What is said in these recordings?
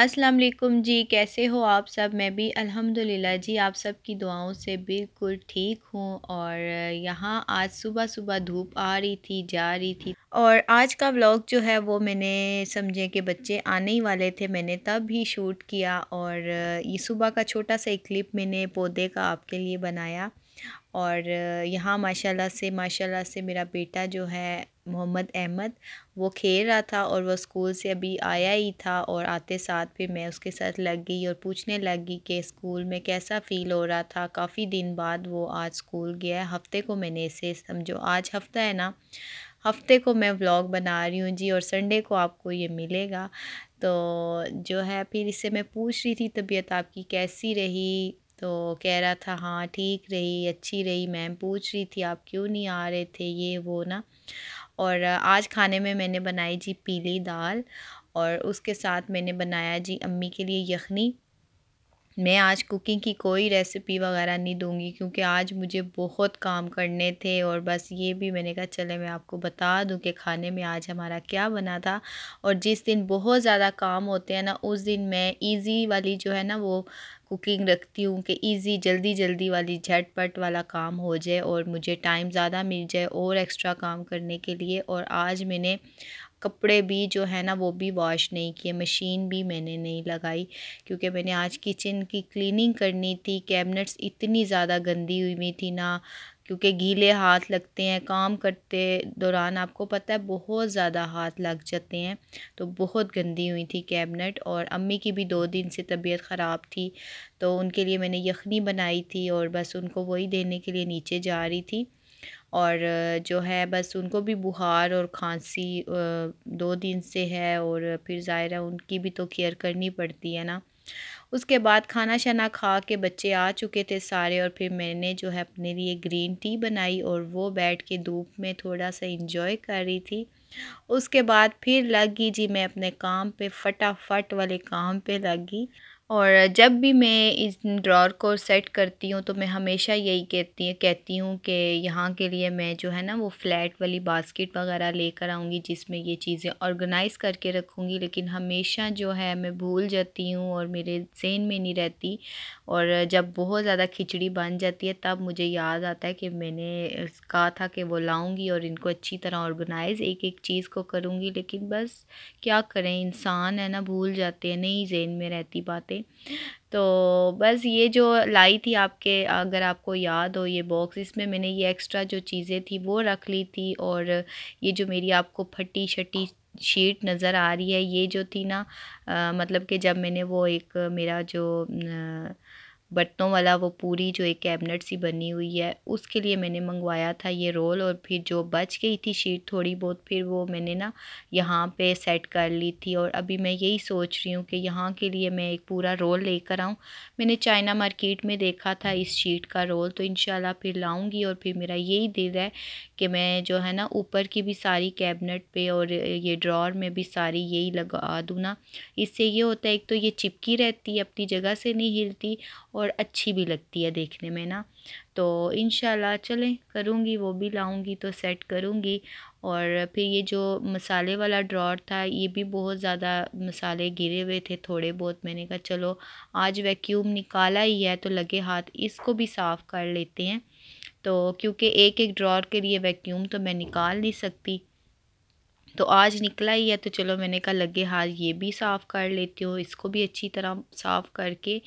अस्सलाम वालेकुम जी कैसे हो आप सब मैं भी अल्हम्दुलिल्लाह जी आप सब की दुआओं से बिल्कुल ठीक हूँ और यहाँ आज सुबह सुबह धूप आ रही थी जा रही थी और आज का व्लॉग जो है वो मैंने समझे कि बच्चे आने ही वाले थे मैंने तब ही शूट किया और ये सुबह का छोटा सा एक क्लिप मैंने पौधे का आपके लिए बनाया और यहाँ माशाल्लाह से माशाल्लाह से मेरा बेटा जो है मोहम्मद अहमद वो खेल रहा था और वो स्कूल से अभी आया ही था और आते साथ फिर मैं उसके साथ लग गई और पूछने लग गई कि स्कूल में कैसा फ़ील हो रहा था काफ़ी दिन बाद वो आज स्कूल गया हफ्ते को मैंने इसे समझो आज हफ्ता है ना हफ्ते को मैं व्लॉग बना रही हूँ जी और संडे को आपको ये मिलेगा तो जो है फिर इससे मैं पूछ रही थी तबीयत आपकी कैसी रही तो कह रहा था हाँ ठीक रही अच्छी रही मैम पूछ रही थी आप क्यों नहीं आ रहे थे ये वो ना और आज खाने में मैंने बनाई जी पीली दाल और उसके साथ मैंने बनाया जी अम्मी के लिए यखनी मैं आज कुकिंग की कोई रेसिपी वगैरह नहीं दूंगी क्योंकि आज मुझे बहुत काम करने थे और बस ये भी मैंने कहा चले मैं आपको बता दूं कि खाने में आज हमारा क्या बना था और जिस दिन बहुत ज़्यादा काम होते हैं ना उस दिन मैं इजी वाली जो है ना वो कुकिंग रखती हूँ कि इजी जल्दी जल्दी वाली झटपट वाला काम हो जाए और मुझे टाइम ज़्यादा मिल जाए और एक्स्ट्रा काम करने के लिए और आज मैंने कपड़े भी जो है ना वो भी वॉश नहीं किए मशीन भी मैंने नहीं लगाई क्योंकि मैंने आज किचन की क्लीनिंग करनी थी कैबिनेट्स इतनी ज़्यादा गंदी हुई हुई थी ना क्योंकि गीले हाथ लगते हैं काम करते दौरान आपको पता है बहुत ज़्यादा हाथ लग जाते हैं तो बहुत गंदी हुई थी कैबिनेट और अम्मी की भी दो दिन से तबीयत ख़राब थी तो उनके लिए मैंने यखनी बनाई थी और बस उनको वही देने के लिए नीचे जा रही थी और जो है बस उनको भी बुखार और खांसी दो दिन से है और फिर ज़ाहिर है उनकी भी तो केयर करनी पड़ती है ना उसके बाद खाना शाना खा के बच्चे आ चुके थे सारे और फिर मैंने जो है अपने लिए ग्रीन टी बनाई और वो बैठ के धूप में थोड़ा सा इंजॉय कर रही थी उसके बाद फिर लग गई जी मैं अपने काम पे फटाफट वाले काम पे लग गई और जब भी मैं इस ड्रॉर को सेट करती हूँ तो मैं हमेशा यही कहती कहती हूँ कि यहाँ के लिए मैं जो है ना वो फ्लैट वाली बास्केट वगैरह लेकर आऊँगी जिसमें ये चीज़ें ऑर्गेनाइज़ करके रखूँगी लेकिन हमेशा जो है मैं भूल जाती हूँ और मेरे जहन में नहीं रहती और जब बहुत ज़्यादा खिचड़ी बन जाती है तब मुझे याद आता है कि मैंने कहा था कि वो लाऊँगी और इनको अच्छी तरह ऑर्गेनाइज़ एक एक चीज़ को करूँगी लेकिन बस क्या करें इंसान है ना भूल जाते हैं नहीं जहन में रहती बातें वाली तो बस ये जो लाई थी आपके अगर आपको याद हो ये बॉक्स इसमें मैंने ये एक्स्ट्रा जो चीज़ें थी वो रख ली थी और ये जो मेरी आपको फटी शटी शीट नज़र आ रही है ये जो थी ना आ, मतलब कि जब मैंने वो एक मेरा जो आ, बर्तनों वाला वो पूरी जो एक कैबिनेट सी बनी हुई है उसके लिए मैंने मंगवाया था ये रोल और फिर जो बच गई थी शीट थोड़ी बहुत फिर वो मैंने ना यहाँ पे सेट कर ली थी और अभी मैं यही सोच रही हूँ कि यहाँ के लिए मैं एक पूरा रोल लेकर आऊँ मैंने चाइना मार्केट में देखा था इस शीट का रोल तो इन फिर लाऊँगी और फिर मेरा यही दिल है कि मैं जो है ना ऊपर की भी सारी कैबिनेट पे और ये ड्रॉर में भी सारी यही लगा दूँ ना इससे ये होता है एक तो ये चिपकी रहती है अपनी जगह से नहीं हिलती और अच्छी भी लगती है देखने में ना तो इन चलें करूँगी वो भी लाऊँगी तो सेट करूँगी और फिर ये जो मसाले वाला ड्रॉर था ये भी बहुत ज़्यादा मसाले गिरे हुए थे थोड़े बहुत मैंने कहा चलो आज वैक्यूम निकाला ही है तो लगे हाथ इसको भी साफ़ कर लेते हैं तो क्योंकि एक एक ड्रॉर के लिए वैक्यूम तो मैं निकाल नहीं सकती तो आज निकला ही है तो चलो मैंने कहा लगे हाथ ये भी साफ़ कर लेती हूँ इसको भी अच्छी तरह साफ़ करके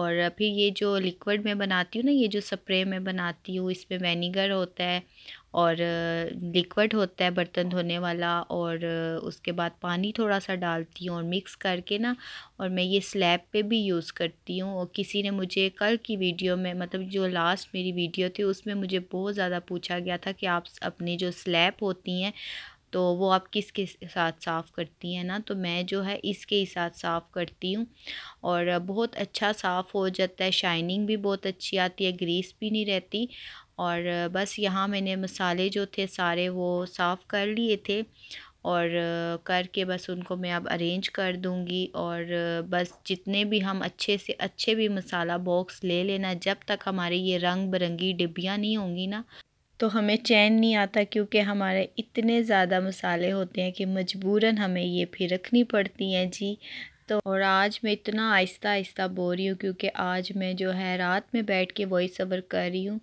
और फिर ये जो लिक्विड में बनाती हूँ ना ये जो स्प्रे में बनाती हूँ इसमें वेनीगर होता है और लिक्विड होता है बर्तन धोने वाला और उसके बाद पानी थोड़ा सा डालती हूँ और मिक्स करके ना और मैं ये स्लैब पे भी यूज़ करती हूँ और किसी ने मुझे कल की वीडियो में मतलब जो लास्ट मेरी वीडियो थी उसमें मुझे बहुत ज़्यादा पूछा गया था कि आप अपने जो स्लैब होती हैं तो वो आप किसके साथ साफ़ करती हैं ना तो मैं जो है इसके ही साथ साफ़ करती हूँ और बहुत अच्छा साफ़ हो जाता है शाइनिंग भी बहुत अच्छी आती है ग्रीस भी नहीं रहती और बस यहाँ मैंने मसाले जो थे सारे वो साफ़ कर लिए थे और करके बस उनको मैं अब अरेंज कर दूँगी और बस जितने भी हम अच्छे से अच्छे भी मसाला बॉक्स ले लेना जब तक हमारे ये रंग बिरंगी डिब्बियाँ नहीं होंगी ना तो हमें चैन नहीं आता क्योंकि हमारे इतने ज़्यादा मसाले होते हैं कि मजबूरन हमें ये फिर रखनी पड़ती हैं जी तो और आज मैं इतना आहिस्ता आहिस्ता बोल रही हूँ क्योंकि आज मैं जो है रात में बैठ के वॉइस ओवर कर रही हूँ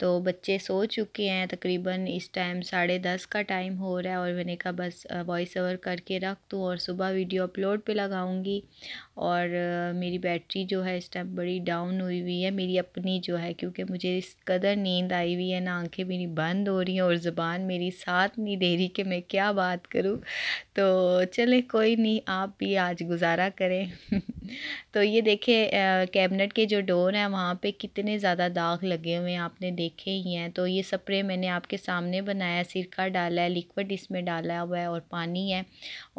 तो बच्चे सो चुके हैं तकरीबन इस टाइम साढ़े दस का टाइम हो रहा है और मैंने कहा बस वॉइस ओवर करके रख दूँ और सुबह वीडियो अपलोड पे लगाऊंगी और मेरी बैटरी जो है इस टाइम बड़ी डाउन हुई हुई है मेरी अपनी जो है क्योंकि मुझे इस कदर नींद आई हुई है ना आंखें मेरी बंद हो रही हैं और ज़बान मेरी साथ नहीं दे रही कि मैं क्या बात करूँ तो चले कोई नहीं आप भी आज गुजारा करें तो ये देखे कैबिनेट के जो डोर हैं वहाँ पे कितने ज़्यादा दाग लगे हुए हैं आपने देखे ही हैं तो ये स्प्रे मैंने आपके सामने बनाया सिरका डाला है लिक्विड इसमें डाला हुआ है और पानी है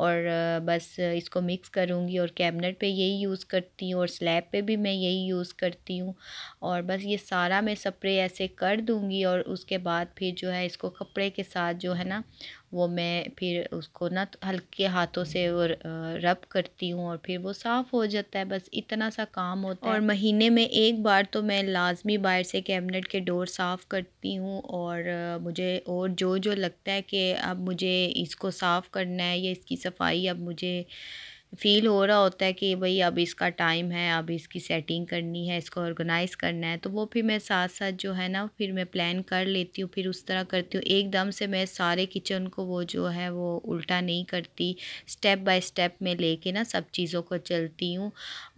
और बस इसको मिक्स करूँगी और कैबिनेट पे यही यूज़ करती हूँ और स्लैब पे भी मैं यही यूज़ करती हूँ और बस ये सारा मैं स्प्रे ऐसे कर दूँगी और उसके बाद फिर जो है इसको कपड़े के साथ जो है ना वो मैं फिर उसको ना हल्के हाथों से और रब करती हूँ और फिर वो साफ़ हो जाता है बस इतना सा काम होता है और महीने में एक बार तो मैं लाजमी बाहर से कैबिनेट के डोर साफ़ करती हूँ और मुझे और जो जो लगता है कि अब मुझे इसको साफ़ करना है या इसकी सफाई अब मुझे फील हो रहा होता है कि भाई अब इसका टाइम है अब इसकी सेटिंग करनी है इसको ऑर्गेनाइज़ करना है तो वो फिर मैं साथ साथ जो है ना फिर मैं प्लान कर लेती हूँ फिर उस तरह करती हूँ एकदम से मैं सारे किचन को वो जो है वो उल्टा नहीं करती स्टेप बाय स्टेप में लेके ना सब चीज़ों को चलती हूँ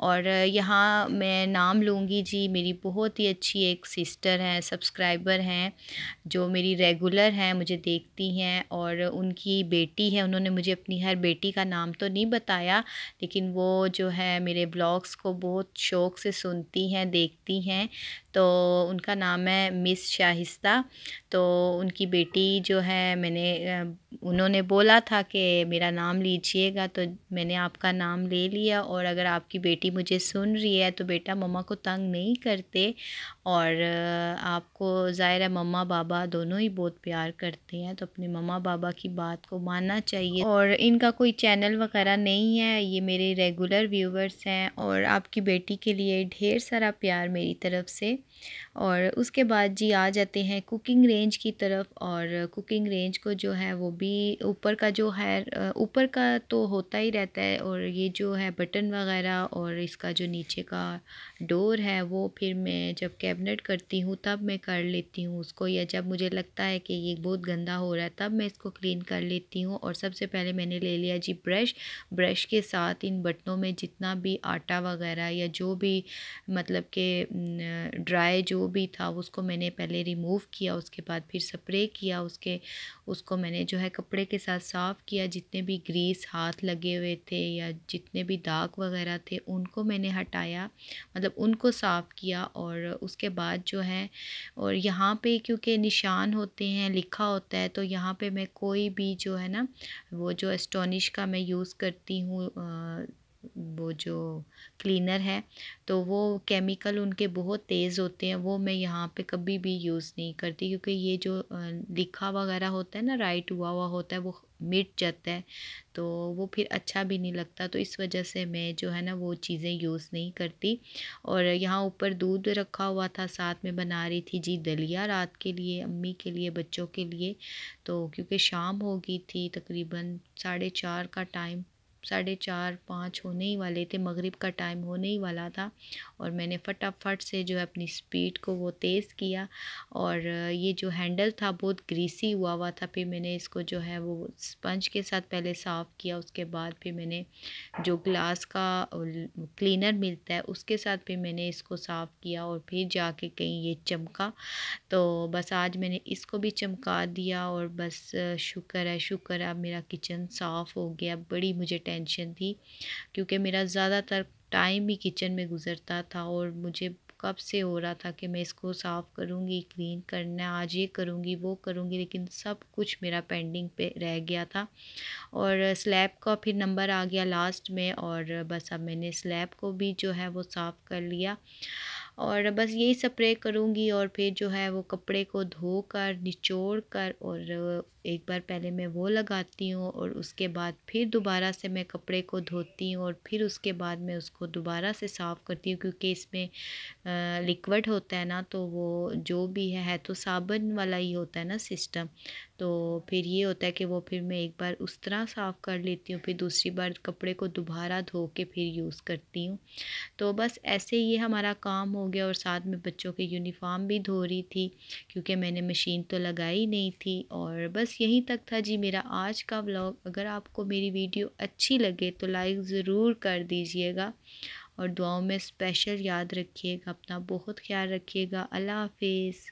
और यहाँ मैं नाम लूँगी जी मेरी बहुत ही अच्छी एक सिस्टर हैं सब्सक्राइबर हैं जो मेरी रेगुलर हैं मुझे देखती हैं और उनकी बेटी है उन्होंने मुझे अपनी हर बेटी का नाम तो नहीं बताया किया लेकिन वो जो है मेरे ब्लॉग्स को बहुत शौक़ से सुनती हैं देखती हैं तो उनका नाम है मिस शाहिस्ता तो उनकी बेटी जो है मैंने उन्होंने बोला था कि मेरा नाम लीजिएगा तो मैंने आपका नाम ले लिया और अगर आपकी बेटी मुझे सुन रही है तो बेटा मम्मा को तंग नहीं करते और आपको ज़ाहिर है मम्मा बाबा दोनों ही बहुत प्यार करते हैं तो अपने मम्मा बाबा की बात को मानना चाहिए और इनका कोई चैनल वगैरह नहीं है ये मेरे रेगुलर व्यूवर्स हैं और आपकी बेटी के लिए ढेर सारा प्यार मेरी तरफ़ से और उसके बाद जी आ जाते हैं कुकिंग रेंज की तरफ और कुकिंग रेंज को जो है वो भी ऊपर का जो है ऊपर का तो होता ही रहता है और ये जो है बटन वगैरह और इसका जो नीचे का डोर है वो फिर मैं जब कैबिनेट करती हूँ तब मैं कर लेती हूँ उसको या जब मुझे लगता है कि ये बहुत गंदा हो रहा है तब मैं इसको क्लीन कर लेती हूँ और सबसे पहले मैंने ले लिया जी ब्रश ब्रश के साथ इन बटनों में जितना भी आटा वगैरह या जो भी मतलब के ड्राई जो भी था उसको मैंने पहले रिमूव किया उसके बाद फिर स्प्रे किया उसके उसको मैंने जो है कपड़े के साथ साफ़ किया जितने भी ग्रीस हाथ लगे हुए थे या जितने भी दाग वगैरह थे उनको मैंने हटाया मतलब उनको साफ़ किया और उसके बाद जो है और यहाँ पे क्योंकि निशान होते हैं लिखा होता है तो यहाँ पे मैं कोई भी जो है ना वो जो एस्टोनिश का मैं यूज़ करती हूँ वो जो क्लीनर है तो वो केमिकल उनके बहुत तेज़ होते हैं वो मैं यहाँ पे कभी भी यूज़ नहीं करती क्योंकि ये जो लिखा वगैरह होता है ना राइट हुआ हुआ होता है वो मिट जाता है तो वो फिर अच्छा भी नहीं लगता तो इस वजह से मैं जो है ना वो चीज़ें यूज़ नहीं करती और यहाँ ऊपर दूध रखा हुआ था साथ में बना रही थी जी दलिया रात के लिए अम्मी के लिए बच्चों के लिए तो क्योंकि शाम हो गई थी तकरीबन साढ़े चार का टाइम साढ़े चार पाँच होने ही वाले थे मगरिब का टाइम होने ही वाला था और मैंने फटाफट से जो है अपनी स्पीड को वो तेज़ किया और ये जो हैंडल था बहुत ग्रीसी हुआ हुआ था फिर मैंने इसको जो है वो स्पंज के साथ पहले साफ़ किया उसके बाद फिर मैंने जो ग्लास का क्लीनर मिलता है उसके साथ फिर मैंने इसको साफ़ किया और फिर जाके कहीं ये चमका तो बस आज मैंने इसको भी चमका दिया और बस शुक्र है शुक्र है अब मेरा किचन साफ़ हो गया बड़ी मुझे टेंशन टेंशन थी क्योंकि मेरा ज़्यादातर टाइम ही किचन में गुज़रता था और मुझे कब से हो रहा था कि मैं इसको साफ़ करूँगी क्लीन करना आज ये करूँगी वो करूँगी लेकिन सब कुछ मेरा पेंडिंग पे रह गया था और स्लैब का फिर नंबर आ गया लास्ट में और बस अब मैंने स्लैब को भी जो है वो साफ़ कर लिया और बस यही स्प्रे करूँगी और फिर जो है वो कपड़े को धो कर निचोड़ कर और एक बार पहले मैं वो लगाती हूँ और उसके बाद फिर दोबारा से मैं कपड़े को धोती हूँ और फिर उसके बाद मैं उसको दोबारा से साफ़ करती हूँ क्योंकि इसमें लिक्विड होता है ना तो वो जो भी है, है तो साबुन वाला ही होता है ना सिस्टम तो फिर ये होता है कि वो फिर मैं एक बार उस तरह साफ़ कर लेती हूँ फिर दूसरी बार कपड़े को दोबारा धो के फिर यूज़ करती हूँ तो बस ऐसे ये हमारा काम हो गया और साथ में बच्चों के यूनिफॉर्म भी धो रही थी क्योंकि मैंने मशीन तो लगाई नहीं थी और बस यहीं तक था जी मेरा आज का ब्लॉग अगर आपको मेरी वीडियो अच्छी लगे तो लाइक ज़रूर कर दीजिएगा और दुआओं में स्पेशल याद रखिएगा अपना बहुत ख्याल रखिएगा अल्लाह हाफिज़